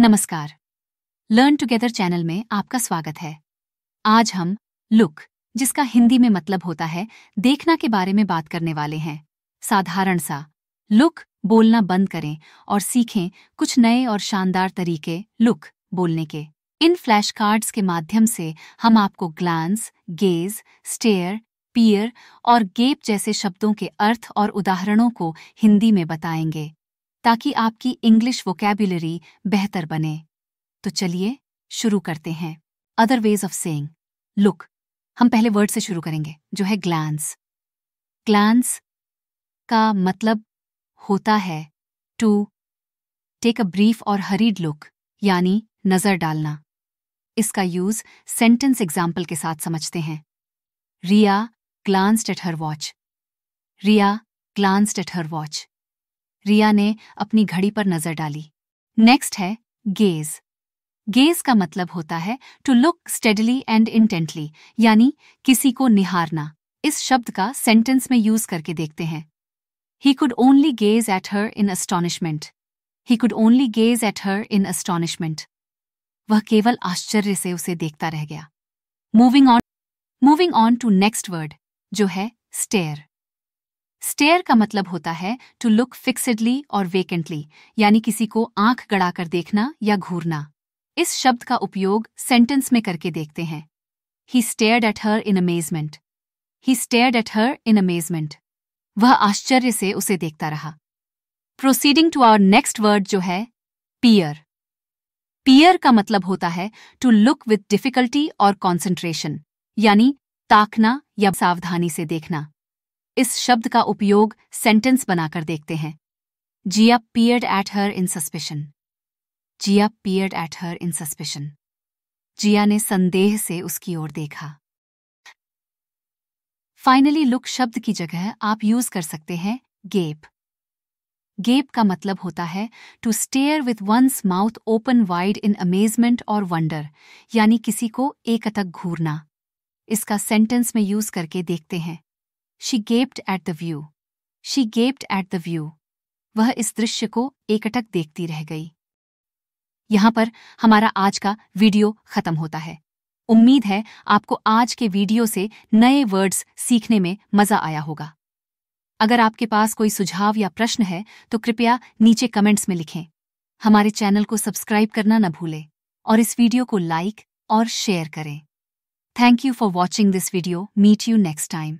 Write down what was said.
नमस्कार learn together channel में आपका स्वागत है आज हम लुक जिसका हिंदी में मतलब होता है देखना के बारे में बात करने वाले हैं साधारण सा लुक बोलना बंद करें और सीखें कुछ नए और शानदार तरीके लुक बोलने के इन फ्लैश कार्ड्स के माध्यम से हम आपको ग्लांस गेज स्टेयर पियर और गेप जैसे शब्दों के अर्थ और उदाहरणों को हिंदी में बताएंगे ताकि आपकी इंग्लिश वोकेबुलरी बेहतर बने तो चलिए शुरू करते हैं other ways of saying look हम पहले वर्ड से शुरू करेंगे जो है ग्लैंस ग्लैंस का मतलब होता है टू टेक अ ब्रीफ और हरीड लुक यानी नज़र डालना इसका यूज सेंटेंस एग्जाम्पल के साथ समझते हैं Riya glanced at her watch Riya glanced at her watch Riya ने अपनी घड़ी पर नजर डाली नेक्स्ट है गेज गेज का मतलब होता है to look steadily and intently यानी किसी को निहारना इस शब्द का सेंटेंस में यूज करके देखते हैं he could only gaze at her in astonishment he could only gaze at her in astonishment वह केवल आश्चर्य से उसे देखता रह गया moving on moving on to next word जो है स्टेयर स्टेयर का मतलब होता है टू लुक फिक्सडली और वेकेंटली यानी किसी को आंख गड़ाकर देखना या घूरना इस शब्द का उपयोग सेंटेंस में करके देखते हैं he stared at her in amazement he stared at her in amazement वह आश्चर्य से उसे देखता रहा proceeding to our next word जो है पियर पियर का मतलब होता है टू लुक विथ डिफिकल्टी और कॉन्सेंट्रेशन यानी ताकना या सावधानी से देखना इस शब्द का उपयोग सेंटेंस बनाकर देखते हैं Jiya peered at her in suspicion Jiya peered at her in suspicion Jiya ने संदेह से उसकी ओर देखा फाइनली लुक शब्द की जगह आप यूज कर सकते हैं गेप गेप का मतलब होता है to stare with one's mouth open wide in amazement और वंडर यानी किसी को एकतक घूरना इसका सेंटेंस में यूज करके देखते हैं she gaped at the view she gaped at the view वह इस दृश्य को एकटक देखती रह गई यहां पर हमारा आज का वीडियो खत्म होता है उम्मीद है आपको आज के वीडियो से नए वर्ड्स सीखने में मजा आया होगा अगर आपके पास कोई सुझाव या प्रश्न है तो कृपया नीचे कमेंट्स में लिखें हमारे चैनल को सब्सक्राइब करना न भूलें और इस वीडियो को लाइक और शेयर करें thank you for watching this video meet you next time